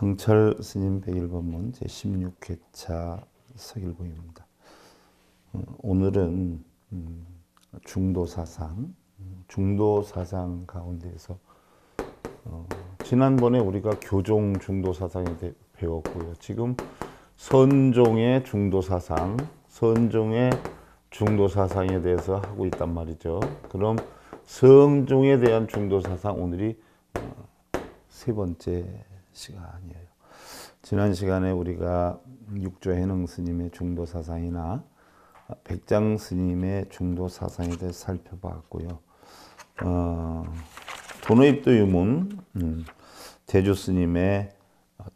성철 스님 백일법문 제16회차 서일보입니다 음, 오늘은 음, 중도사상, 음, 중도사상 가운데서 어, 지난번에 우리가 교종 중도사상에 대해 배웠고요. 지금 선종의 중도사상, 선종의 중도사상에 대해서 하고 있단 말이죠. 그럼 성종에 대한 중도사상 오늘이 어, 세 번째 시간이에요. 지난 시간에 우리가 육조 해능 스님의 중도 사상이나 백장 스님의 중도 사상에 대해 살펴봤고요. 어, 도노입도 유문, 음, 대주 스님의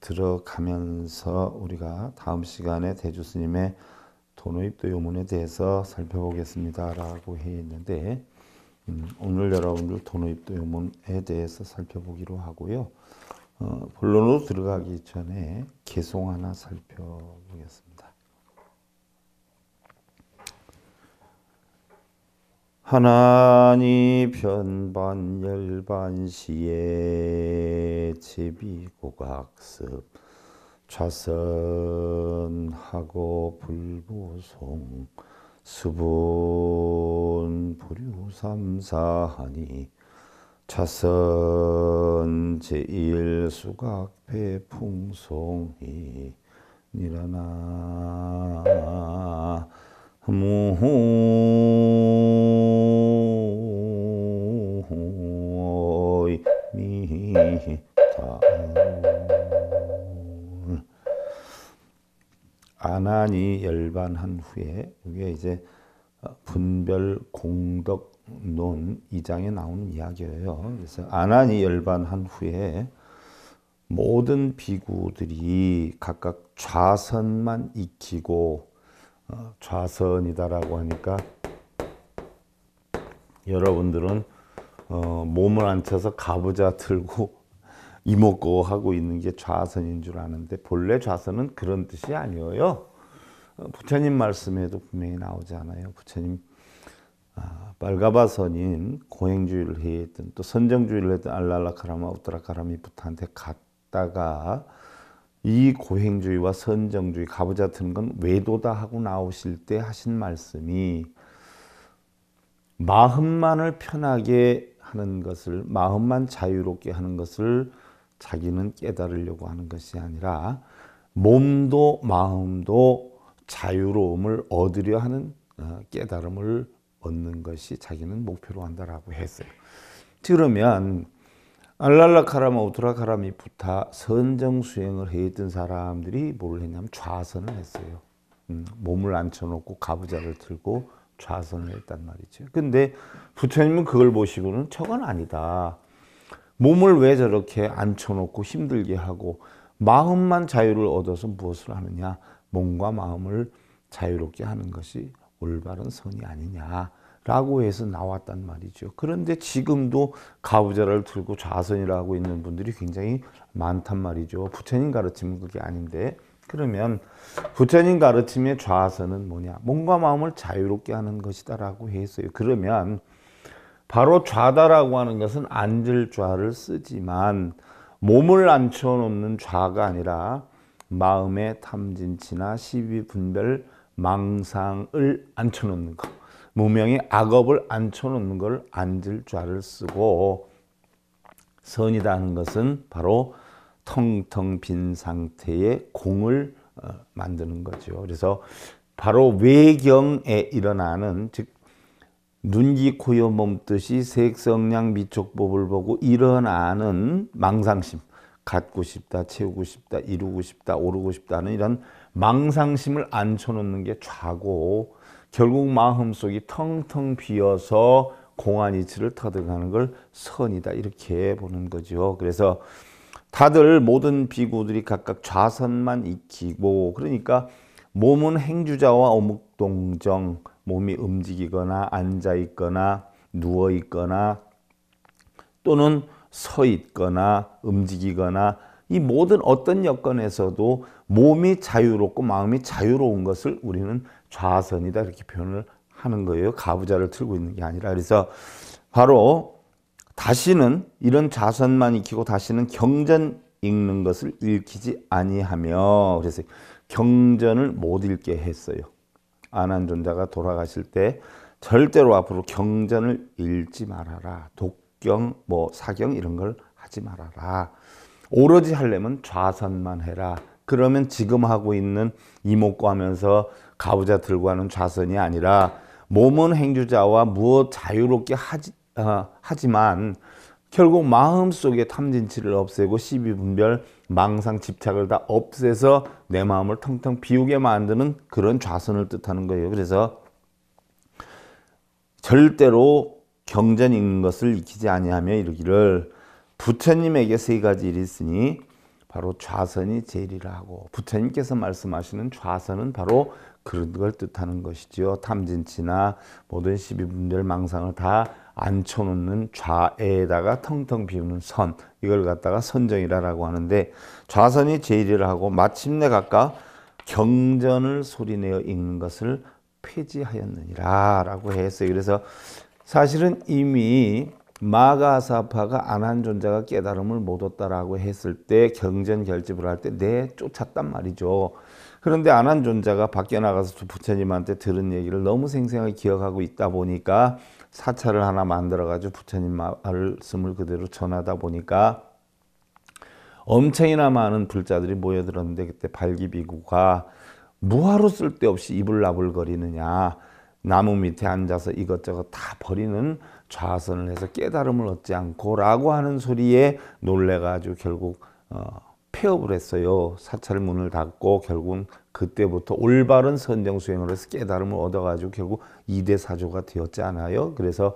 들어가면서 우리가 다음 시간에 대주 스님의 도노입도 유문에 대해서 살펴보겠습니다. 라고 해는데 음, 오늘 여러분들 도노입도 유문에 대해서 살펴보기로 하고요. 어, 본론으로 들어가기 전에 개송 하나 살펴보겠습니다. 하나니 변반 열반 시에 제비 고각습 좌선하고 불보송 수분 불유삼사하니 차선 제1수각폐 풍송이 일어나 무이미다 안하니 열반한 후에 이게 이제 분별 공덕 논 2장에 나오는 이야기예요. 그래서 아난이 열반한 후에 모든 비구들이 각각 좌선만 익히고 어, 좌선이다라고 하니까 여러분들은 어, 몸을 앉혀서 가부좌 틀고 이목고 하고 있는 게 좌선인 줄 아는데 본래 좌선은 그런 뜻이 아니에요. 어, 부처님 말씀에도 분명히 나오지 않아요. 부처님 아, 빨가바선인 고행주의를 했던 또 선정주의를 했던 알랄라카라마 우트라카라미 부타한테 갔다가 이 고행주의와 선정주의 가부좌 트는 건 외도다 하고 나오실 때 하신 말씀이 마음만을 편하게 하는 것을 마음만 자유롭게 하는 것을 자기는 깨달으려고 하는 것이 아니라 몸도 마음도 자유로움을 얻으려 하는 어, 깨달음을 얻는 것이 자기는 목표로 한다라고 했어요. 그러면 알랄라카라마 우트라카라미 부타 선정 수행을 해있던 사람들이 뭘 했냐면 좌선을 했어요. 음, 몸을 앉혀놓고 가부좌를 들고 좌선을 했단 말이죠. 근데 부처님은 그걸 보시고는 저건 아니다. 몸을 왜 저렇게 앉혀놓고 힘들게 하고 마음만 자유를 얻어서 무엇을 하느냐. 몸과 마음을 자유롭게 하는 것이 올바른 선이 아니냐라고 해서 나왔단 말이죠. 그런데 지금도 가부좌를 들고 좌선이라고 있는 분들이 굉장히 많단 말이죠. 부처님 가르침은 그게 아닌데 그러면 부처님 가르침의 좌선은 뭐냐? 몸과 마음을 자유롭게 하는 것이다 라고 했어요. 그러면 바로 좌다라고 하는 것은 앉을 좌를 쓰지만 몸을 앉혀놓는 좌가 아니라 마음의 탐진치나 시비 분별 망상을 앉혀놓는 거 무명이 악업을 앉혀놓는 걸 앉을 좌를 쓰고 선이다 하는 것은 바로 텅텅 빈 상태의 공을 어, 만드는 거죠. 그래서 바로 외경에 일어나는 즉 눈기 코여 몸뜻이 색성량 미촉법을 보고 일어나는 망상심 갖고 싶다 채우고 싶다 이루고 싶다 오르고 싶다는 이런 망상심을 앉혀놓는 게 좌고 결국 마음속이 텅텅 비어서 공안이치를 터득하는 걸 선이다 이렇게 보는 거죠. 그래서 다들 모든 비구들이 각각 좌선만 익히고 그러니까 몸은 행주자와 어묵동정 몸이 움직이거나 앉아 있거나 누워 있거나 또는 서 있거나 움직이거나 이 모든 어떤 여건에서도 몸이 자유롭고 마음이 자유로운 것을 우리는 좌선이다 이렇게 표현을 하는 거예요. 가부좌를 틀고 있는 게 아니라 그래서 바로 다시는 이런 좌선만 익히고 다시는 경전 읽는 것을 읽히지 아니하며 그래서 경전을 못 읽게 했어요. 아난존자가 돌아가실 때 절대로 앞으로 경전을 읽지 말아라. 독경, 뭐 사경 이런 걸 하지 말아라. 오로지 하려면 좌선만 해라. 그러면 지금 하고 있는 이목구 하면서 가부좌 들고 하는 좌선이 아니라 몸은 행주자와 무엇 자유롭게 하지, 어, 하지만 결국 마음속에 탐진치를 없애고 시비분별, 망상, 집착을 다 없애서 내 마음을 텅텅 비우게 만드는 그런 좌선을 뜻하는 거예요. 그래서 절대로 경전 인 것을 익히지 아니하며 이르기를 부처님에게세 가지 일이 있으니 바로 좌선이 제일이라 하고 부처님께서 말씀하시는 좌선은 바로 그런 걸 뜻하는 것이지요. 탐진치나 모든 12분별 망상을 다 앉혀놓는 좌에다가 텅텅 비우는 선 이걸 갖다가 선정이라고 하는데 좌선이 제일이라 하고 마침내 각각 경전을 소리내어 읽는 것을 폐지하였느니라 라고 했어요. 그래서 사실은 이미 마가사파가 안한 존재가 깨달음을 못 얻다라고 했을 때 경전 결집을 할 때 내 쫓았단 말이죠. 그런데 안한 존재가 밖에 나가서 부처님한테 들은 얘기를 너무 생생하게 기억하고 있다 보니까 사찰을 하나 만들어가지고 부처님 말씀을 그대로 전하다 보니까 엄청이나 많은 불자들이 모여들었는데 그때 발기비구가 무화로 쓸데없이 이불나불거리느냐 나무 밑에 앉아서 이것저것 다 버리는 좌선을 해서 깨달음을 얻지 않고라고 하는 소리에 놀래가지고 결국 어, 폐업을 했어요. 사찰 문을 닫고 결국은 그때부터 올바른 선정 수행을 해서 깨달음을 얻어가지고 결국 이대 사조가 되었지 않아요. 그래서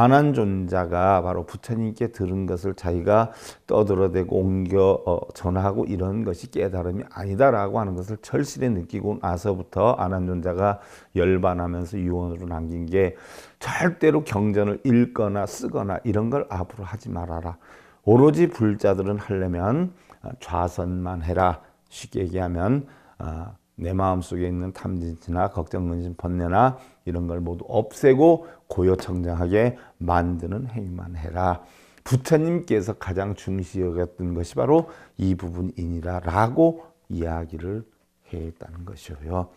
안한 존자가 바로 부처님께 들은 것을 자기가 떠들어대고 옮겨 어, 전하고 이런 것이 깨달음이 아니다라고 하는 것을 절실히 느끼고 나서부터 안한 존자가 열반하면서 유언으로 남긴 게 절대로 경전을 읽거나 쓰거나 이런 걸 앞으로 하지 말아라. 오로지 불자들은 하려면 어, 좌선만 해라. 쉽게 얘기하면 어, 내 마음속에 있는 탐진치나 걱정, 근심, 번뇌나 이런 걸 모두 없애고 고요청정하게 만드는 행위만 해라. 부처님께서 가장 중시 여겼던 것이 바로 이 부분이니라 라고 이야기를 했다는 것이요.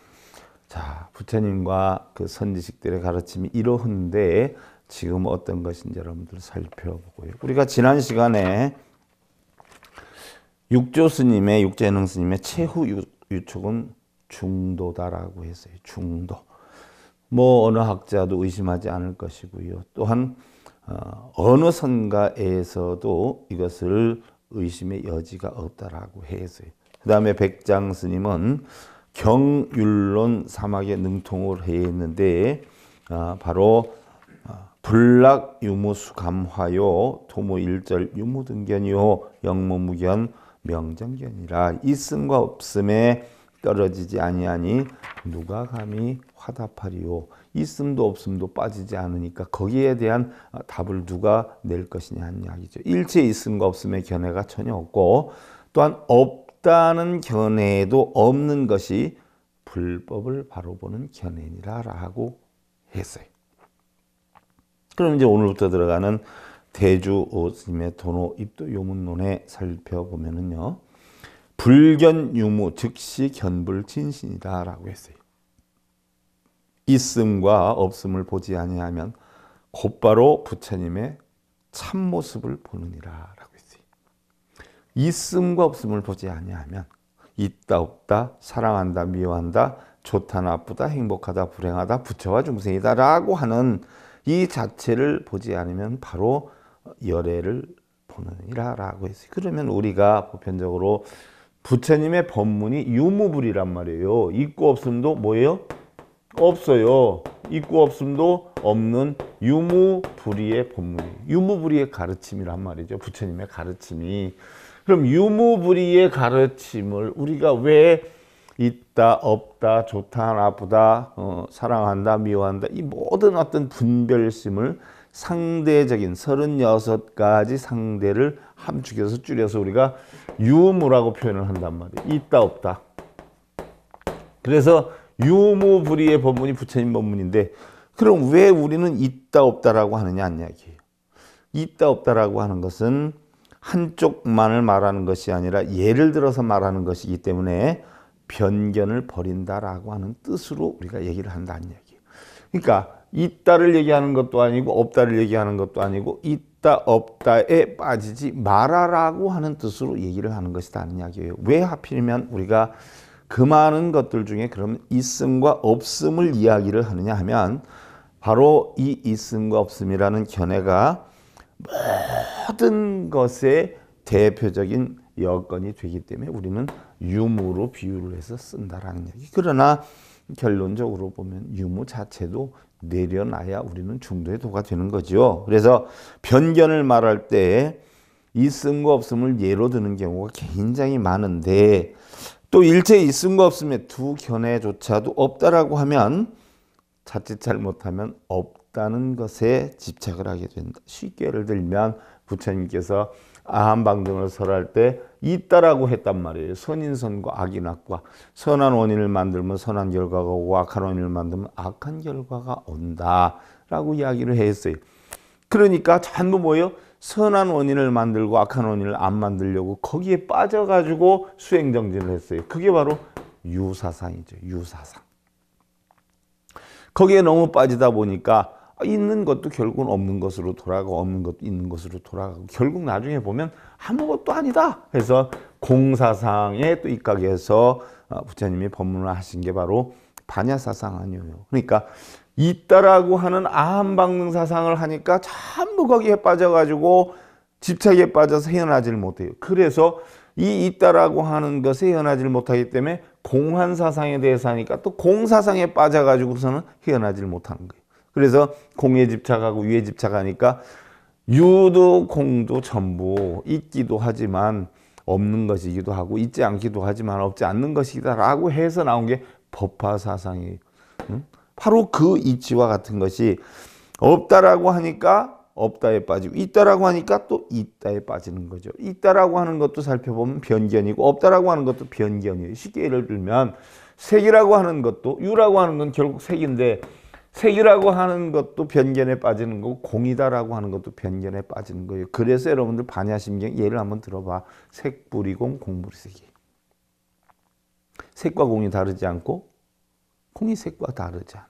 자, 부처님과 그 선지식들의 가르침이 이러한데 지금 어떤 것인지 여러분들 살펴보고요. 우리가 지난 시간에 육조 스님의 육재능 스님의 최후 유촉은 중도다라고 했어요. 중도. 뭐 어느 학자도 의심하지 않을 것이고요. 또한 어, 어느 선가에서도 이것을 의심의 여지가 없다라고 했어요. 그 다음에 백장 스님은 경율론 사막에 능통을 했는데 아, 바로 아, 불락 유무수 감화요 토무 일절 유무등견이요 영무무견 명정견이라 있음과 없음의 떨어지지 아니하니 누가 감히 화답하리요 있음도 없음도 빠지지 않으니까 거기에 대한 답을 누가 낼 것이냐 하는 이야기죠. 일체 있음과 없음의 견해가 전혀 없고 또한 없다는 견해에도 없는 것이 불법을 바로 보는 견해니라라고 했어요. 그럼 이제 오늘부터 들어가는 대주 오스님의 도노 입도 요문론에 살펴보면은요. 불견유무 즉시 견불진신이다라고 했어요. 있음과 없음을 보지 아니하면 곧바로 부처님의 참모습을 보느니라라고 했어요. 있음과 없음을 보지 아니하면 있다 없다 사랑한다 미워한다 좋다 나쁘다 행복하다 불행하다 부처와 중생이다라고 하는 이 자체를 보지 않으면 바로 열애를 보느니라라고 했어요. 그러면 우리가 보편적으로 부처님의 법문이 유무불이란 말이에요. 있고 없음도 뭐예요? 없어요. 있고 없음도 없는 유무불이의 법문이 유무불이의 가르침이란 말이죠. 부처님의 가르침이. 그럼 유무불이의 가르침을 우리가 왜 있다, 없다, 좋다, 나쁘다, 어, 사랑한다, 미워한다 이 모든 어떤 분별심을 상대적인 36가지 상대를 함축해서 줄여서 우리가 유무라고 표현을 한단 말이에요. 있다 없다. 그래서 유무불의의 법문이 부처님 법문인데 그럼 왜 우리는 있다 없다라고 하느냐 안 이야기예요. 있다 없다라고 하는 것은 한쪽만을 말하는 것이 아니라 예를 들어서 말하는 것이기 때문에 변견을 버린다라고 하는 뜻으로 우리가 얘기를 한다는 얘기예요. 그러니까 있다를 얘기하는 것도 아니고 없다를 얘기하는 것도 아니고 있 있다 없다에 빠지지 말아라고 하는 뜻으로 얘기를 하는 것이다 는 이야기예요. 왜 하필이면 우리가 그 많은 것들 중에 그럼 있음과 없음을 이야기를 하느냐 하면 바로 이 있음과 없음이라는 견해가 모든 것의 대표적인 여건이 되기 때문에 우리는 유무로 비유를 해서 쓴다라는 얘기. 그러나 결론적으로 보면 유무 자체도 내려놔야 우리는 중도의 도가 되는 거지요 그래서 변견을 말할 때 있음과 없음을 예로 드는 경우가 굉장히 많은데 또 일체 있음과 없음에두 견해조차도 없다라고 하면 자칫 잘못하면 없다는 것에 집착을 하게 된다. 쉽게 예를 들면 부처님께서 아한방 등을 설할 때 있다라고 했단 말이에요. 선인선과 악인 악과 선한 원인을 만들면 선한 결과가 오고 악한 원인을 만들면 악한 결과가 온다라고 이야기를 했어요. 그러니까 전부 뭐예요? 선한 원인을 만들고 악한 원인을 안 만들려고 거기에 빠져가지고 수행정진을 했어요. 그게 바로 유사상이죠. 유사상. 거기에 너무 빠지다 보니까 있는 것도 결국은 없는 것으로 돌아가고 없는 것도 있는 것으로 돌아가고 결국 나중에 보면 아무것도 아니다 그래서 공사상에 또 입각해서 어, 부처님이 법문을 하신 게 바로 반야사상 아니에요 그러니까 있다라고 하는 아한방능 사상을 하니까 전부 거기에 빠져가지고 집착에 빠져서 헤어나질 못해요 그래서 이 있다라고 하는 것에 헤어나질 못하기 때문에 공한 사상에 대해서 하니까 또 공사상에 빠져가지고서는 헤어나질 못하는 거예요 그래서 공에 집착하고 위에 집착하니까 유도 공도 전부 있기도 하지만 없는 것이기도 하고 있지 않기도 하지만 없지 않는 것이다라고 해서 나온 게 법화사상이에요. 바로 그 이치와 같은 것이 없다라고 하니까 없다에 빠지고 있다라고 하니까 또 있다에 빠지는 거죠. 있다라고 하는 것도 살펴보면 변견이고 없다라고 하는 것도 변견이에요. 쉽게 예를 들면 색이라고 하는 것도 유라고 하는 건 결국 색인데 색이라고 하는 것도 변견에 빠지는 거고 공이다라고 하는 것도 변견에 빠지는 거예요. 그래서 여러분들 반야심경 예를 한번 들어봐. 색불이공 공불색이. 색과 공이 다르지 않고 공이 색과 다르지 않아요.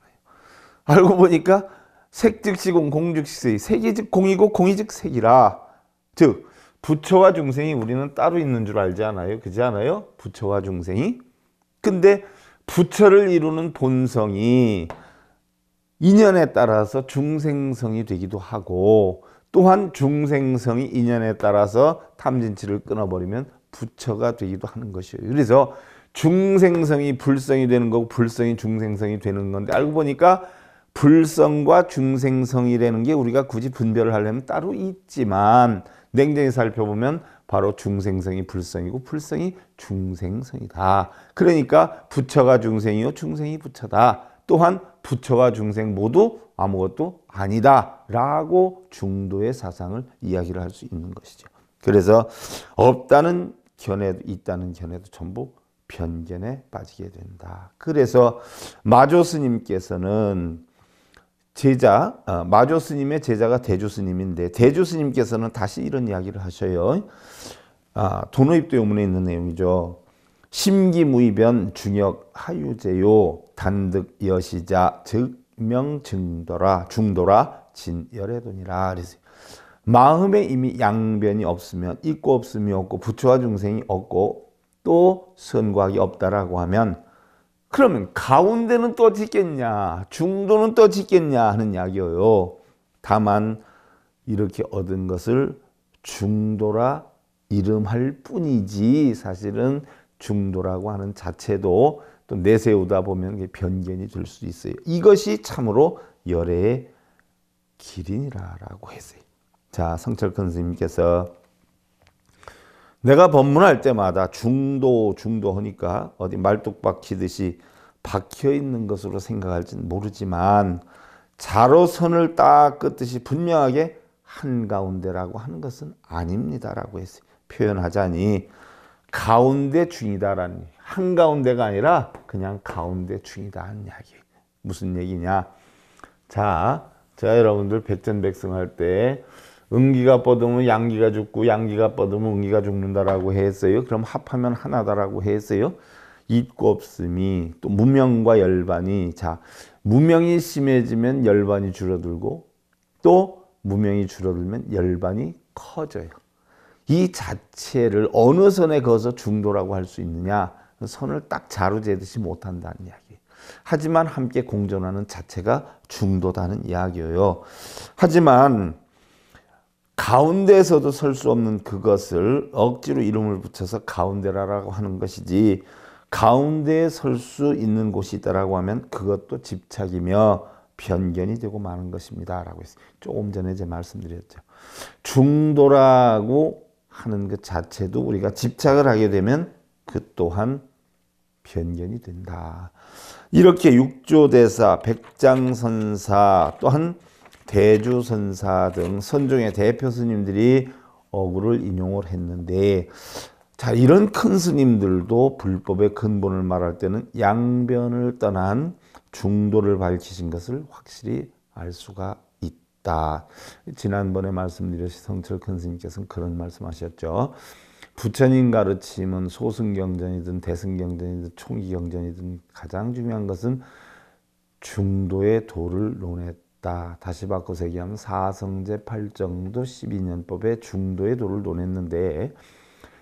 알고 보니까 색 즉시 공, 공 즉시 색, 색이 즉 공이고 공이 즉 색이라. 즉 부처와 중생이 우리는 따로 있는 줄 알지 않아요? 그지 않아요? 부처와 중생이. 근데 부처를 이루는 본성이 인연에 따라서 중생성이 되기도 하고 또한 중생성이 인연에 따라서 탐진치를 끊어버리면 부처가 되기도 하는 것이에요. 그래서 중생성이 불성이 되는 거고 불성이 중생성이 되는 건데 알고 보니까 불성과 중생성이되는게 우리가 굳이 분별을 하려면 따로 있지만 냉정히 살펴보면 바로 중생성이 불성이고 불성이 중생성이다. 그러니까 부처가 중생이요 중생이 부처다. 또한 부처와 중생 모두 아무것도 아니다 라고 중도의 사상을 이야기를 할 수 있는 것이죠. 그래서 없다는 견해도 있다는 견해도 전부 변견에 빠지게 된다. 그래서 마조 스님께서는 제자 어, 마조 스님의 제자가 대조 스님인데 대조 스님께서는 다시 이런 이야기를 하셔요. 아, 도노입도 요문에 있는 내용이죠. 심기무이변 중역 하유제요 단득 여시자 즉 명증도라 중도라 진열해돈니라 그랬어요. 마음에 이미 양변이 없으면 있고 없음이 없고 부처와 중생이 없고 또 선곽이 없다라고 하면 그러면 가운데는 또 짓겠냐 중도는 또 짓겠냐 하는 약이요 다만 이렇게 얻은 것을 중도라 이름할 뿐이지 사실은 중도라고 하는 자체도 또 내세우다 보면 변견이 될 수 있어요. 이것이 참으로 열애의 길이라라고 했어요. 자, 성철근 스님께서 내가 법문할 때마다 중도 중도 하니까 어디 말뚝 박히듯이 박혀 있는 것으로 생각할지 모르지만 자로 선을 딱 긋듯이 분명하게 한가운데라고 하는 것은 아닙니다라고 했어요. 표현하자니 가운데 중이다라는 한가운데가 아니라 그냥 가운데 중이다는 이야기. 무슨 얘기냐? 자, 제가 여러분들 백전백승 할때 음기가 뻗으면 양기가 죽고 양기가 뻗으면 음기가 죽는다라고 했어요. 그럼 합하면 하나다라고 했어요. 있고 없음이 또 무명과 열반이 자, 무명이 심해지면 열반이 줄어들고 또 무명이 줄어들면 열반이 커져요. 이 자체를 어느 선에 거서 중도라고 할 수 있느냐 선을 딱 자루 재듯이 못한다는 이야기 하지만 함께 공존하는 자체가 중도다는 이야기예요 하지만 가운데에서도 설 수 없는 그것을 억지로 이름을 붙여서 가운데라라고 하는 것이지 가운데에 설 수 있는 곳이 있다라고 하면 그것도 집착이며 변견이 되고 마는 것입니다. 라고 했어요. 조금 전에 제 말씀드렸죠. 중도라고 하는 것 자체도 우리가 집착을 하게 되면 그 또한 변견이 된다. 이렇게 육조대사, 백장선사, 또한 대주선사 등 선종의 대표 스님들이 어구를 인용을 했는데 자 이런 큰 스님들도 불법의 근본을 말할 때는 양변을 떠난 중도를 밝히신 것을 확실히 알 수가 있다. 지난번에 말씀드렸듯이 성철 큰 스님께서는 그런 말씀하셨죠. 부처님 가르침은 소승경전이든 대승경전이든 총기경전이든 가장 중요한 것은 중도의 도를 논했다. 다시 바꿔서 얘기하면 사성제 8정도 12년법의 중도의 도를 논했는데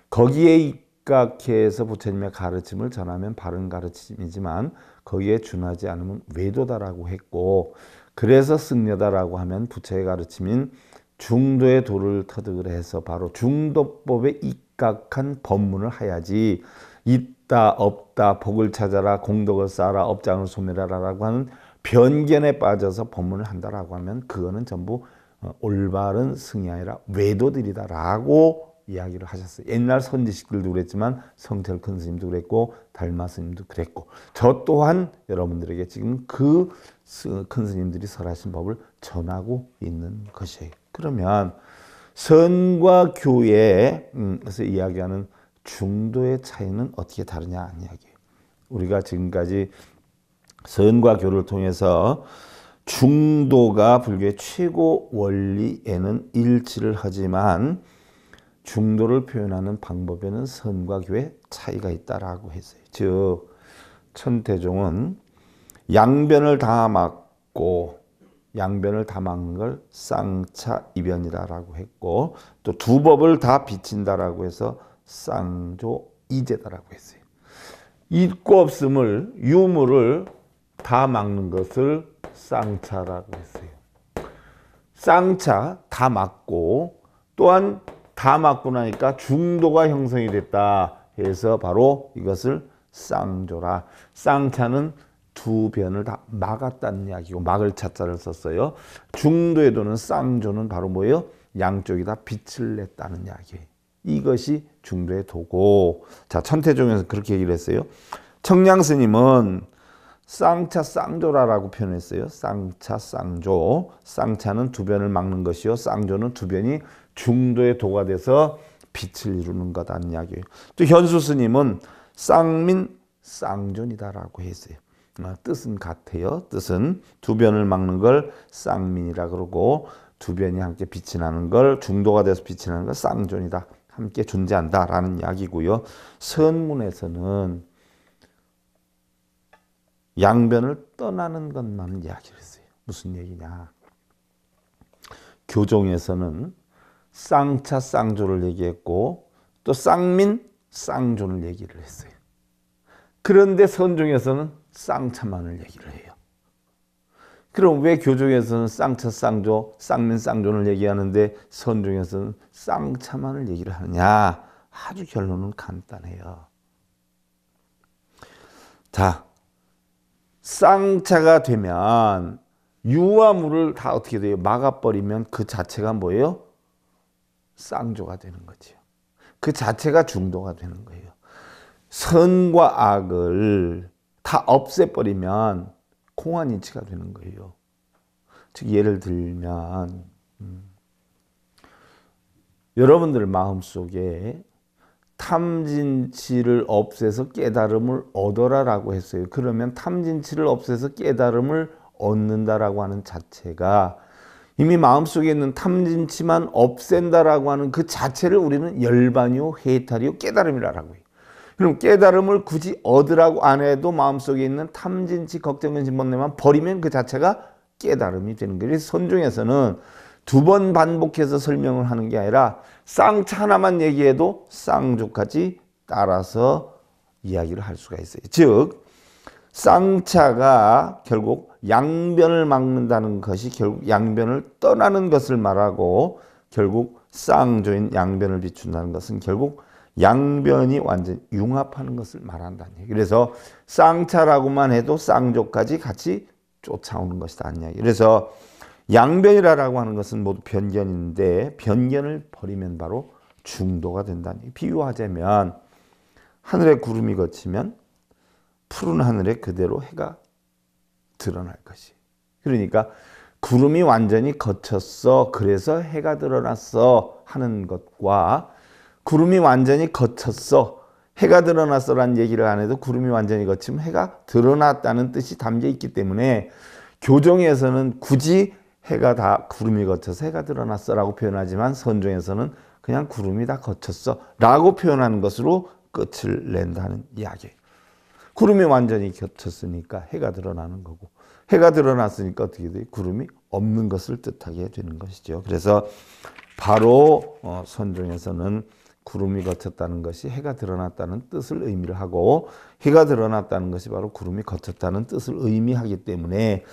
거기에 입각해서 부처님의 가르침을 전하면 바른 가르침이지만 거기에 준하지 않으면 외도다라고 했고 그래서 승려다라고 하면 부처의 가르침인 중도의 도를 터득을 해서 바로 중도법에 입각한 법문을 하야지 있다 없다 복을 찾아라 공덕을 쌓아라 업장을 소멸하라라고 하는 변견에 빠져서 법문을 한다라고 하면 그거는 전부 어, 올바른 승이 아니라 외도들이다라고 이야기를 하셨어요. 옛날 선지식들도 그랬지만 성철 큰 스님도 그랬고 달마 스님도 그랬고 저 또한 여러분들에게 지금 그큰 스님들이 설하신 법을 전하고 있는 것이에요. 그러면 선과 교의 음, 서 이야기하는 중도의 차이는 어떻게 다르냐 이야기 우리가 지금까지 선과 교를 통해서 중도가 불교의 최고 원리에는 일치를 하지만 중도를 표현하는 방법에는 선과 교의 차이가 있다라고 했어요. 즉 천태종은 양변을 다 막고 양변을 다 막는 걸 쌍차 이변이라고 했고 또 두 법을 다 비친다라고 해서 쌍조 이제다라고 했어요. 있고 없음을 유무를 다 막는 것을 쌍차라고 했어요. 쌍차 다 막고 또한 다 막고 나니까 중도가 형성이 됐다 해서 바로 이것을 쌍조라. 쌍차는 두 변을 다 막았다는 이야기고 막을 찾자를 썼어요. 중도에도는 쌍조는 바로 뭐예요? 양쪽이 다 빛을 냈다는 이야기. 이것이 중도의 도고. 자 천태종에서 그렇게 얘기를 했어요. 청량 스님은 쌍차 쌍조라라고 표현했어요. 쌍차 쌍조. 쌍차는 두 변을 막는 것이요. 쌍조는 두 변이 중도의 도가 돼서 빛을 이루는 거다는 이야기예요. 또 현수 스님은 쌍민 쌍존이다라고 했어요. 아, 뜻은 같아요. 뜻은 두 변을 막는 걸 쌍민이라 그러고 두 변이 함께 빛이 나는 걸 중도가 돼서 빛이 나는 걸 쌍존이다. 함께 존재한다라는 이야기고요. 선문에서는 양변을 떠나는 것만 이야기를 했어요. 무슨 얘기냐? 교종에서는 쌍차 쌍조를 얘기했고 또 쌍민 쌍조를 얘기를 했어요. 그런데 선종에서는 쌍차만을 얘기를 해요. 그럼 왜 교종에서는 쌍차 쌍조, 쌍민 쌍조를 얘기하는데 선종에서는 쌍차만을 얘기를 하느냐? 아주 결론은 간단해요. 자, 쌍차가 되면 유화물을 다 어떻게 돼요? 막아버리면 그 자체가 뭐예요? 쌍조가 되는 거지그 자체가 중도가 되는 거예요. 선과 악을 다 없애버리면 공한 인치가 되는 거예요. 즉 예를 들면 음, 여러분들 마음속에 탐진치를 없애서 깨달음을 얻어라라고 했어요. 그러면 탐진치를 없애서 깨달음을 얻는다라고 하는 자체가 이미 마음속에 있는 탐진치만 없앤다라고 하는 그 자체를 우리는 열반이요, 해탈이요, 깨달음이라고 해요. 그럼 깨달음을 굳이 얻으라고 안 해도 마음속에 있는 탐진치 걱정 근심 번뇌만 버리면 그 자체가 깨달음이 되는 거예요. 선종에서는 두 번 반복해서 설명을 하는 게 아니라 쌍차 하나만 얘기해도 쌍조까지 따라서 이야기를 할 수가 있어요. 즉 쌍차가 결국 양변을 막는다는 것이 결국 양변을 떠나는 것을 말하고 결국 쌍조인 양변을 비춘다는 것은 결국 양변이 완전 융합하는 것을 말한다는 얘기. 그래서 쌍차라고만 해도 쌍조까지 같이 쫓아오는 것이다 는이야 그래서 양변이라고 하는 것은 모두 변견인데 변견을 버리면 바로 중도가 된다는 비유하자면 하늘에 구름이 걷히면 푸른 하늘에 그대로 해가 드러날 것이. 그러니까 구름이 완전히 걷혔어. 그래서 해가 드러났어 하는 것과 구름이 완전히 거쳤어 해가 드러났어라는 얘기를 안 해도 구름이 완전히 거히면 해가 드러났다는 뜻이 담겨 있기 때문에 교정에서는 굳이 해가 다 구름이 거쳐서 해가 드러났어라고 표현하지만 선종에서는 그냥 구름이 다거쳤어라고 표현하는 것으로 끝을 낸다는 이야기. 구름이 완전히 거쳤으니까 해가 드러나는 거고 해가 드러났으니까 어떻게 돼? 구름이 없는 것을 뜻하게 되는 것이죠. 그래서 바로 어, 선종에서는 구름이 거쳤다는 것이 해가 드러났다는 뜻을 의미를 하고 해가 드러났다는 것이 바로 구름이 거쳤다는 뜻을 의미하기 때문에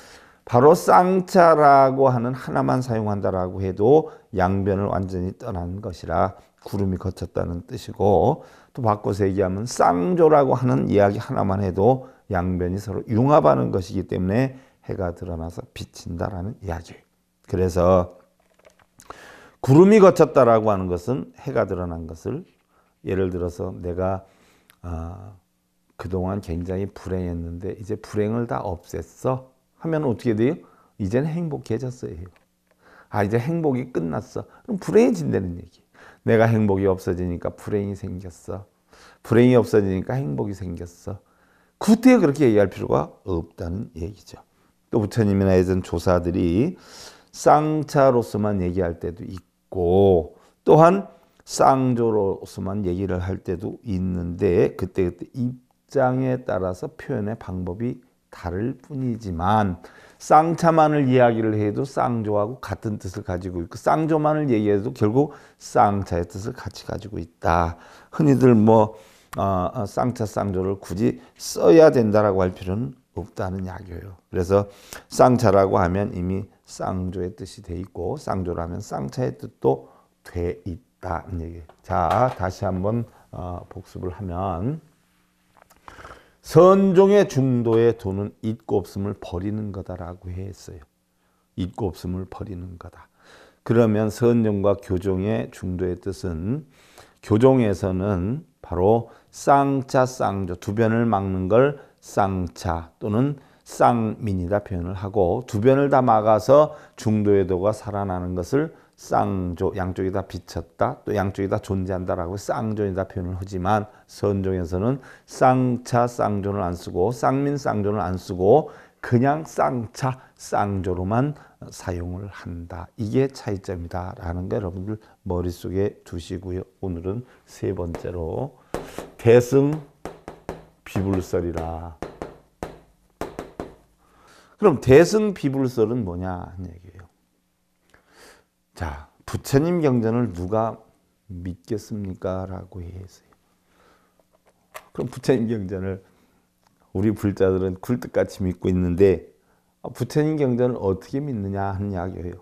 바로 쌍차라고 하는 하나만 사용한다라고 해도 양변을 완전히 떠난 것이라 구름이 거쳤다는 뜻이고 또 바꿔서 얘기하면 쌍조라고 하는 이야기 하나만 해도 양변이 서로 융합하는 것이기 때문에 해가 드러나서 비친다라는 이야기. 그래서 구름이 걷혔다라고 하는 것은 해가 드러난 것을 예를 들어서 내가 아, 그동안 굉장히 불행했는데 이제 불행을 다 없앴어 하면 어떻게 돼요? 이젠 행복해졌어요. 아 이제 행복이 끝났어. 그럼 불행해진다는 얘기. 내가 행복이 없어지니까 불행이 생겼어. 불행이 없어지니까 행복이 생겼어. 그때 그렇게 얘기할 필요가 없다는 얘기죠. 또 부처님이나 예전 조사들이 쌍차로서만 얘기할 때도 있고 있고 또한 쌍조로서만 얘기를 할 때도 있는데 그때그때 입장에 따라서 표현의 방법이 다를 뿐이지만 쌍차만을 이야기를 해도 쌍조하고 같은 뜻을 가지고 있고 쌍조만을 얘기해도 결국 쌍차의 뜻을 같이 가지고 있다. 흔히들 뭐 어, 어 쌍차 쌍조를 굳이 써야 된다라고 할 필요는 없다는 이야기예요. 그래서 쌍차라고 하면 이미 쌍조의 뜻이 돼 있고 쌍조라면 쌍차의 뜻도 돼 있다는 얘기. 자, 다시 한번 어, 복습을 하면 선종의 중도에 도는 있고 없음을 버리는 거다라고 했어요. 있고 없음을 버리는 거다. 그러면 선종과 교종의 중도의 뜻은 교종에서는 바로 쌍차 쌍조 두 변을 막는 걸 쌍차 또는 쌍민이다 표현을 하고 두 변을 다 막아서 중도의 도가 살아나는 것을 쌍조 양쪽이 다 비쳤다 또 양쪽이 다 존재한다라고 쌍존이다 표현을 하지만 선종에서는 쌍차 쌍조는안 쓰고 쌍민 쌍조는안 쓰고 그냥 쌍차 쌍조로만 사용을 한다. 이게 차이점이다라는 거 여러분들 머릿속에 두시고요. 오늘은 세 번째로 대승 비불설이라 그럼 대승 비불설은 뭐냐 하는 얘기예요. 자, 부처님 경전을 누가 믿겠습니까? 라고 했어요. 그럼 부처님 경전을 우리 불자들은 굴뚝같이 믿고 있는데 아, 부처님 경전을 어떻게 믿느냐 하는 이야기예요.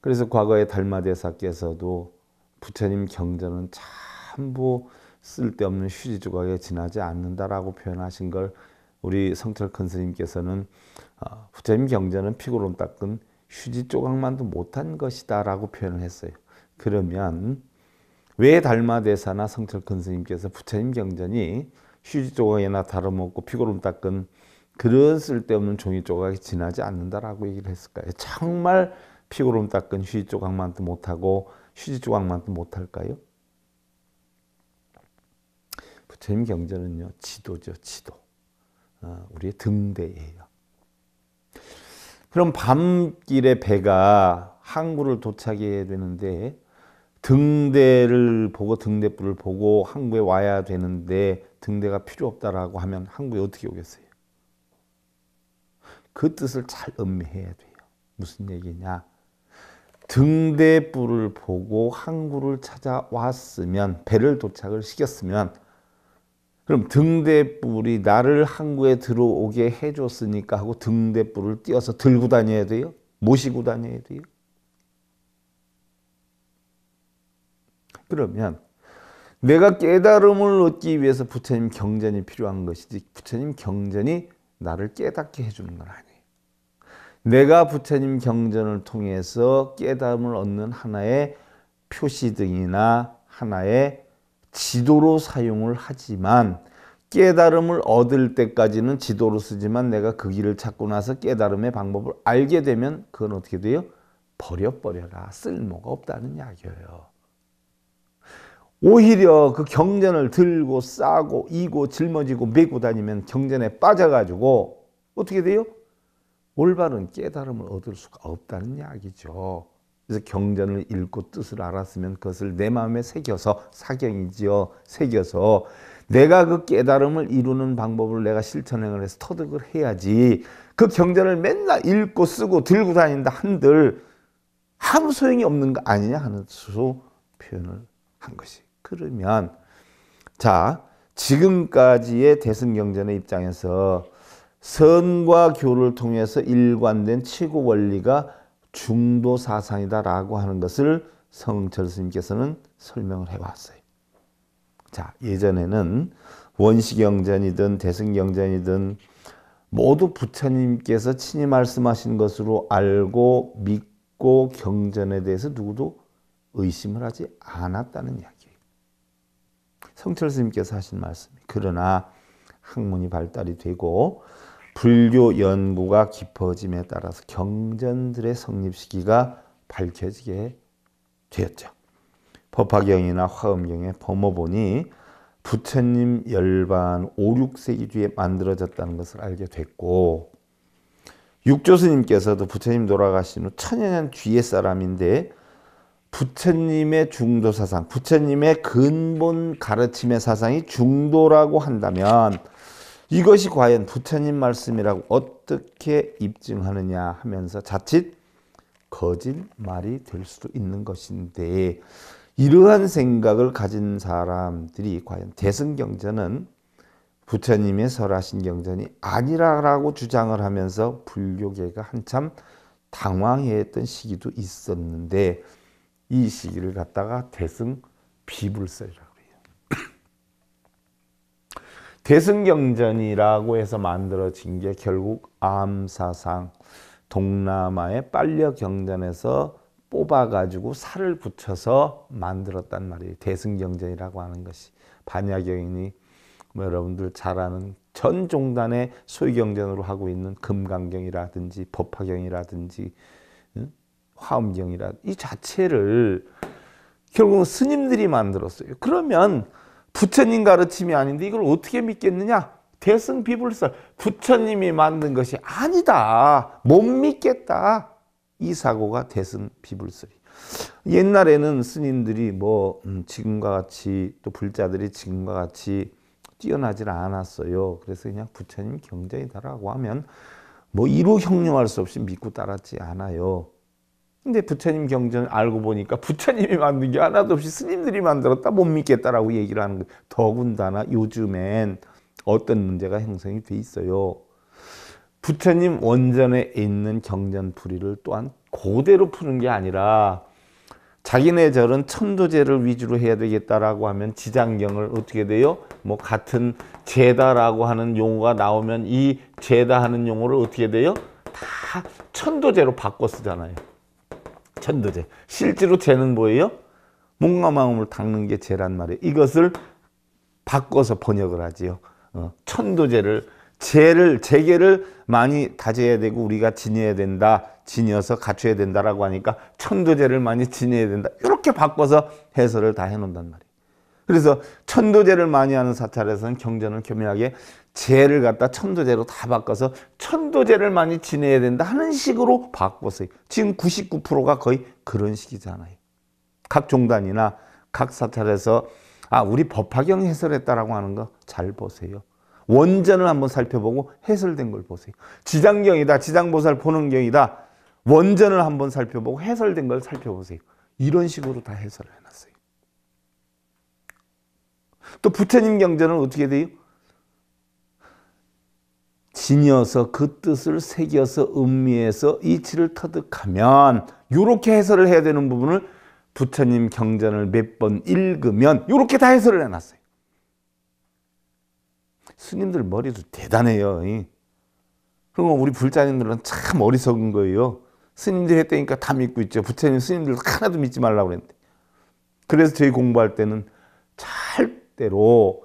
그래서 과거에 달마대사께서도 부처님 경전은 참뭐 쓸데없는 휴지 조각에 지나지 않는다라고 표현하신 걸 우리 성철 큰 스님께서는 아, 부처님 경전은 피고름 닦은 휴지 조각만도 못한 것이다 라고 표현을 했어요. 그러면 왜 달마대사나 성철 큰 스님께서 부처님 경전이 휴지 조각이나 다름없고 피고름 닦은 그런 쓸데없는 종이 조각이 지나지 않는다라고 얘기를 했을까요? 정말 피고름 닦은 휴지 조각만도 못하고 휴지 조각만도 못할까요? 부처님 경전은요 지도죠 지도 어, 우리의 등대예요. 그럼 밤길에 배가 항구를 도착해야 되는데 등대를 보고 등대불을 보고 항구에 와야 되는데 등대가 필요 없다라고 하면 항구에 어떻게 오겠어요? 그 뜻을 잘 음미해야 돼요. 무슨 얘기냐? 등대불을 보고 항구를 찾아왔으면 배를 도착을 시켰으면 그럼 등대불이 나를 항구에 들어오게 해줬으니까 하고 등대불을 띄어서 들고 다녀야 돼요? 모시고 다녀야 돼요? 그러면 내가 깨달음을 얻기 위해서 부처님 경전이 필요한 것이지 부처님 경전이 나를 깨닫게 해주는 건 아니에요. 내가 부처님 경전을 통해서 깨달음을 얻는 하나의 표시등이나 하나의 지도로 사용을 하지만 깨달음을 얻을 때까지는 지도로 쓰지만 내가 그 길을 찾고 나서 깨달음의 방법을 알게 되면 그건 어떻게 돼요? 버려버려라. 쓸모가 없다는 이야요 오히려 그 경전을 들고 싸고 이고 짊어지고 메고 다니면 경전에 빠져가지고 어떻게 돼요? 올바른 깨달음을 얻을 수가 없다는 이야기죠. 그래서 경전을 읽고 뜻을 알았으면 그것을 내 마음에 새겨서 사경이지요. 새겨서 내가 그 깨달음을 이루는 방법을 내가 실천을 해서 터득을 해야지. 그 경전을 맨날 읽고 쓰고 들고 다닌다 한들 아무 소용이 없는 거 아니냐 하는 수로 표현을 한 것이. 그러면 자 지금까지의 대승경전의 입장에서 선과 교를 통해서 일관된 치고 원리가 중도 사상이다라고 하는 것을 성철 스님께서는 설명을 해왔어요. 자, 예전에는 원시경전이든 대승경전이든 모두 부처님께서 친히 말씀하신 것으로 알고 믿고 경전에 대해서 누구도 의심을 하지 않았다는 이야기예요. 성철 스님께서 하신 말씀이 그러나 학문이 발달이 되고 불교 연구가 깊어짐에 따라서 경전들의 성립 시기가 밝혀지게 되었죠. 법화경이나 화엄경의 범어본이 부처님 열반 5, 6세기 뒤에 만들어졌다는 것을 알게 됐고 육조스님께서도 부처님 돌아가신 후 천여년 뒤의 사람인데 부처님의 중도 사상, 부처님의 근본 가르침의 사상이 중도라고 한다면 이것이 과연 부처님 말씀이라고 어떻게 입증하느냐 하면서 자칫 거짓말이 될 수도 있는 것인데 이러한 생각을 가진 사람들이 과연 대승경전은 부처님의 설하신 경전이 아니라고 주장을 하면서 불교계가 한참 당황했던 시기도 있었는데 이 시기를 갖다가 대승 비불설이라고 대승경전이라고 해서 만들어진 게 결국 암사상 동남아의 빨려 경전에서 뽑아가지고 살을 붙여서 만들었단 말이에요. 대승경전이라고 하는 것이 반야경인이 뭐 여러분들 잘 아는 전 종단의 소유경전으로 하고 있는 금강경이라든지 법화경이라든지 화엄경이라 이 자체를 결국은 스님들이 만들었어요. 그러면 부처님 가르침이 아닌데 이걸 어떻게 믿겠느냐? 대승비불설. 부처님이 만든 것이 아니다. 못 믿겠다. 이 사고가 대승비불설이. 옛날에는 스님들이 뭐 음, 지금과 같이 또 불자들이 지금과 같이 뛰어나질 않았어요. 그래서 그냥 부처님 경전이다라고 하면 뭐 이루 형용할 수 없이 믿고 따랐지 않아요. 근데 부처님 경전을 알고 보니까 부처님이 만든 게 하나도 없이 스님들이 만들었다 못 믿겠다라고 얘기를 하는 거예요. 더군다나 요즘엔 어떤 문제가 형성이 돼 있어요. 부처님 원전에 있는 경전 풀이를 또한 고대로 푸는 게 아니라 자기네 절은 천도제를 위주로 해야 되겠다라고 하면 지장경을 어떻게 돼요? 뭐 같은 제다라고 하는 용어가 나오면 이 제다 하는 용어를 어떻게 돼요? 다 천도제로 바꿔 쓰잖아요. 천도제. 실제로 죄는 뭐예요? 몸과 마음을 닦는 게 죄란 말이에요. 이것을 바꿔서 번역을 하지요. 어, 천도제를 죄를 재계를 많이 다져야 되고 우리가 지녀야 된다. 지녀서 갖춰야 된다라고 하니까 천도제를 많이 지녀야 된다. 이렇게 바꿔서 해설을 다 해놓는단 말이에요. 그래서 천도제를 많이 하는 사찰에서는 경전을 교묘하게 재를 갖다 천도제로 다 바꿔서 천도제를 많이 지내야 된다 하는 식으로 바꿨어요. 지금 99%가 거의 그런 식이잖아요. 각 종단이나 각 사찰에서 아 우리 법화경 해설했다라고 하는 거 잘 보세요. 원전을 한번 살펴보고 해설된 걸 보세요. 지장경이다. 지장보살 보는경이다. 원전을 한번 살펴보고 해설된 걸 살펴보세요. 이런 식으로 다 해설을 해놨어요. 또 부처님 경전은 어떻게 돼요? 지녀서 그 뜻을 새겨서 음미해서 이치를 터득하면 이렇게 해설을 해야 되는 부분을 부처님 경전을 몇 번 읽으면 이렇게 다 해설을 해놨어요. 스님들 머리도 대단해요. 그리고 우리 불자님들은 참 어리석은 거예요. 스님들 했다니까 다 믿고 있죠. 부처님 스님들 하나도 믿지 말라고 그랬는데. 그래서 저희 공부할 때는 절대로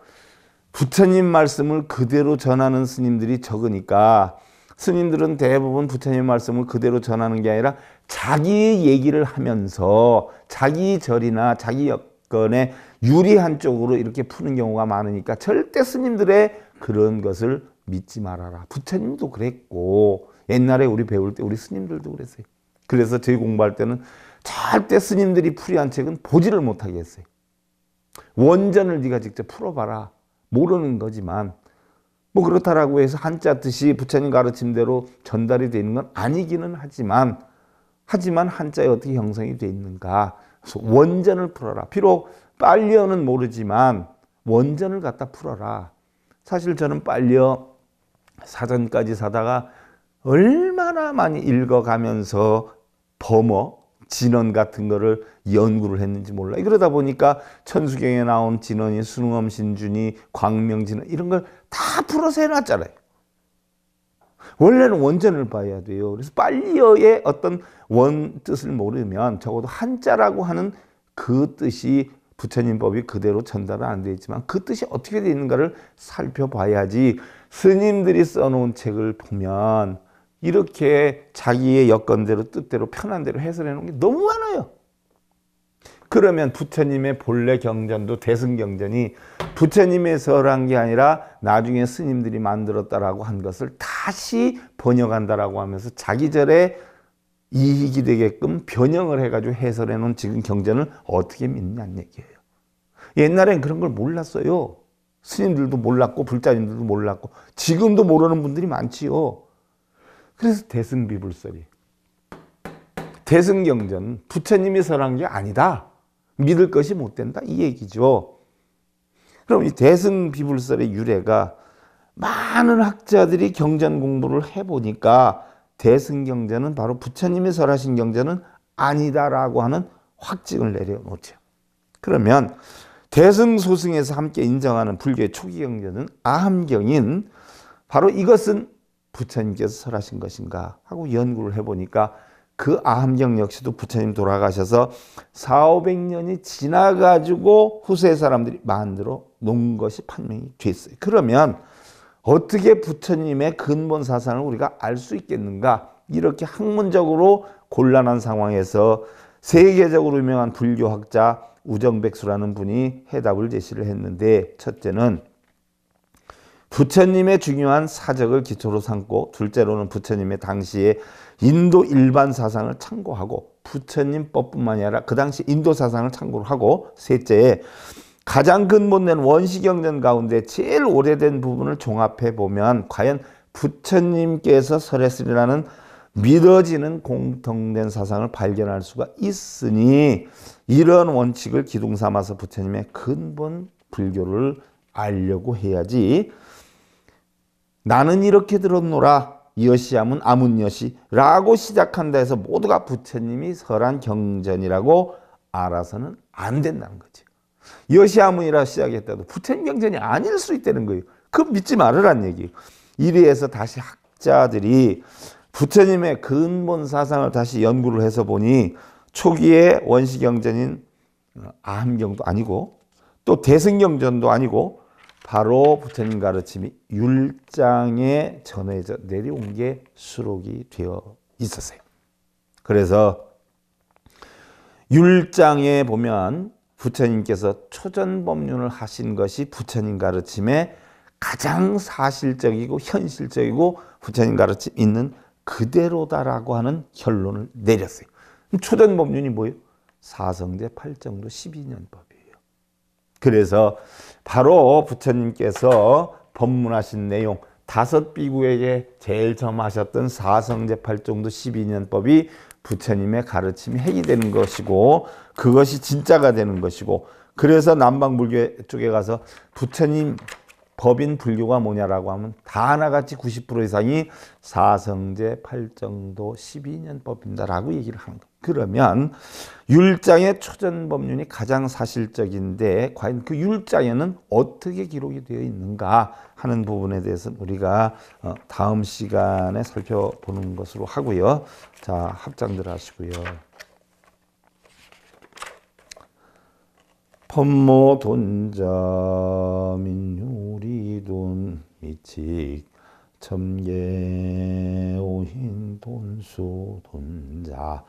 부처님 말씀을 그대로 전하는 스님들이 적으니까 스님들은 대부분 부처님 말씀을 그대로 전하는 게 아니라 자기 얘기를 하면서 자기 절이나 자기 여건에 유리한 쪽으로 이렇게 푸는 경우가 많으니까 절대 스님들의 그런 것을 믿지 말아라. 부처님도 그랬고 옛날에 우리 배울 때 우리 스님들도 그랬어요. 그래서 저희 공부할 때는 절대 스님들이 풀이한 책은 보지를 못하게 했어요. 원전을 네가 직접 풀어봐라. 모르는 거지만 뭐 그렇다라고 해서 한자 뜻이 부처님 가르침대로 전달이 되는 건 아니기는 하지만 하지만 한자에 어떻게 형성이 되어 있는가 그래서 원전을 풀어라 비록 빨려는 모르지만 원전을 갖다 풀어라 사실 저는 빨려 사전까지 사다가 얼마나 많이 읽어가면서 범어 진언 같은 거를 연구를 했는지 몰라. 그러다 보니까 천수경에 나온 진원이 순응엄 신준이 광명진원 이런 걸 다 풀어서 해놨잖아요. 원래는 원전을 봐야 돼요. 그래서 빨리어의 어떤 원 뜻을 모르면 적어도 한자라고 하는 그 뜻이 부처님 법이 그대로 전달은 안 되어 있지만 그 뜻이 어떻게 되어 있는가를 살펴봐야지 스님들이 써놓은 책을 보면 이렇게 자기의 여건대로 뜻대로 편한 대로 해설해 놓은 게 너무 많아요. 그러면 부처님의 본래 경전도 대승경전이 부처님에서 한게 아니라 나중에 스님들이 만들었다라고 한 것을 다시 번역한다라고 하면서 자기 절에 이익이 되게끔 변형을 해가지고 해설해 놓은 지금 경전을 어떻게 믿냐는 얘기예요. 옛날엔 그런 걸 몰랐어요. 스님들도 몰랐고 불자님들도 몰랐고 지금도 모르는 분들이 많지요. 그래서 대승비불설이 대승경전 부처님이 설한 게 아니다. 믿을 것이 못 된다 이 얘기죠. 그럼 이 대승비불설의 유래가 많은 학자들이 경전 공부를 해보니까 대승경전은 바로 부처님이 설하신 경전은 아니다라고 하는 확증을 내려놓죠. 그러면 대승소승에서 함께 인정하는 불교의 초기 경전은 아함경인 바로 이것은 부처님께서 설하신 것인가 하고 연구를 해보니까 그암경 역시도 부처님 돌아가셔서 4, 500년이 지나가지고 후세 사람들이 만들어 놓은 것이 판명이 됐어요. 그러면 어떻게 부처님의 근본 사상을 우리가 알 수 있겠는가? 이렇게 학문적으로 곤란한 상황에서 세계적으로 유명한 불교학자 우정백수라는 분이 해답을 제시를 했는데 첫째는 부처님의 중요한 사적을 기초로 삼고 둘째로는 부처님의 당시에 인도 일반 사상을 참고하고 부처님법뿐만이 아니라 그 당시 인도 사상을 참고로 하고 셋째에 가장 근본된 원시경전 가운데 제일 오래된 부분을 종합해 보면 과연 부처님께서 설했으리라는 믿어지는 공통된 사상을 발견할 수가 있으니 이런 원칙을 기둥 삼아서 부처님의 근본 불교를 알려고 해야지 나는 이렇게 들었노라 이엇이함은 아문여시 라고 시작한다 해서 모두가 부처님이 설한 경전이라고 알아서는 안 된다는 거지. 여시아문이라 시작했다도 부처님 경전이 아닐 수 있다는 거예요. 그 믿지 말으란 얘기예요. 이래서 다시 학자들이 부처님의 근본 사상을 다시 연구를 해서 보니 초기의 원시경전인 암경도 아니고 또 대승경전도 아니고 바로 부처님 가르침이 율장에 전해져 내려온 게 수록이 되어 있었어요. 그래서 율장에 보면 부처님께서 초전법륜을 하신 것이 부처님 가르침의 가장 사실적이고 현실적이고 부처님 가르침 있는 그대로다라고 하는 결론을 내렸어요. 초전법륜이 뭐예요? 사성제 8정도 12년법이에요. 그래서 바로 부처님께서 법문하신 내용 다섯 비구에게 제일 처음 하셨던 사성제 팔정도 12년법이 부처님의 가르침이 핵이 되는 것이고 그것이 진짜가 되는 것이고 그래서 남방불교 쪽에 가서 부처님 법인 불교가 뭐냐라고 하면 다 하나같이 90% 이상이 사성제 팔정도 12년법입니다라고 얘기를 하는 겁니다. 그러면 율자의 초전 법률이 가장 사실적인데 과연 그 율자에는 어떻게 기록이 되어 있는가 하는 부분에 대해서 우리가 어, 다음 시간에 살펴보는 것으로 하고요. 자, 합장들 하시고요. 헌모돈자 민유리돈 미칙 첨계 오흰 돈수 돈자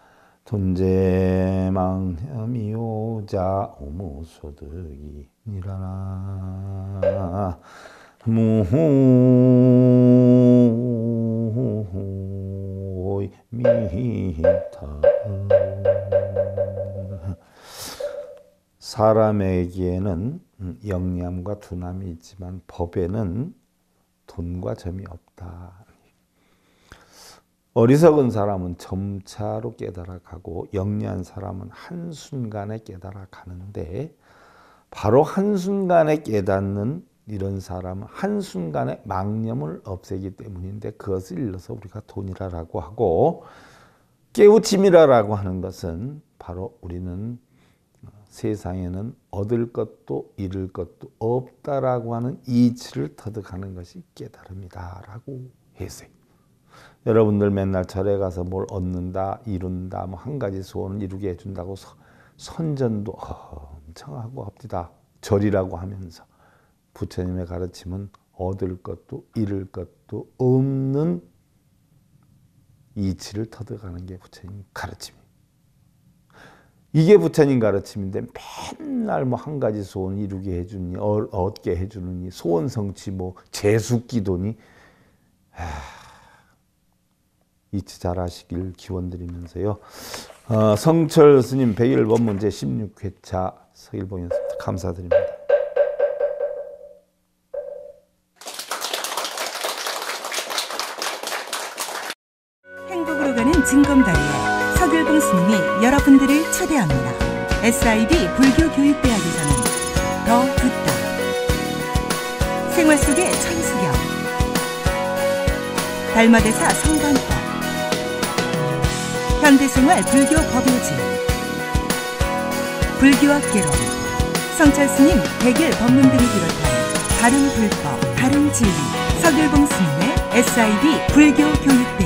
돈제망혐이오자 오무소득이니라나 무호 미타 사람에게는 영양과 두남이 있지만 법에는 돈과 점이 없다. 어리석은 사람은 점차로 깨달아가고 영리한 사람은 한순간에 깨달아가는데 바로 한순간에 깨닫는 이런 사람은 한순간에 망념을 없애기 때문인데 그것을 일러서 우리가 돈이라라고 하고 깨우침이라라고 하는 것은 바로 우리는 세상에는 얻을 것도 잃을 것도 없다라고 하는 이치를 터득하는 것이 깨달음이다라고 해석 여러분들 맨날 절에 가서 뭘 얻는다, 이룬다, 뭐 한 가지 소원을 이루게 해준다고 서, 선전도 엄청 하고 합디다. 절이라고 하면서 부처님의 가르침은 얻을 것도 잃을 것도 없는 이치를 터득하는 게 부처님 가르침입니다. 이게 부처님 가르침인데 맨날 뭐 한 가지 소원 이루게 해주니 얻게 해주느니 소원 성취 뭐 재수 기도니 하... 이치 잘하시길 기원드리면서요. 어, 성철 스님 백일번 문제 16회차 서일봉 연습 감사드립니다. 행복으로 가는 진검다리에 서글봉 스님이 여러분들을 초대합니다. SIB 불교교육대학이 전한 더 듣다 생활 속의 천수경 달마대사 성관법 현대생활 불교 법요지 불교와 깨론 성철스님 백일 법문 등이 비롯한 바른 불법, 바른 진리, 서길봉 스님의 SIB 불교 교육대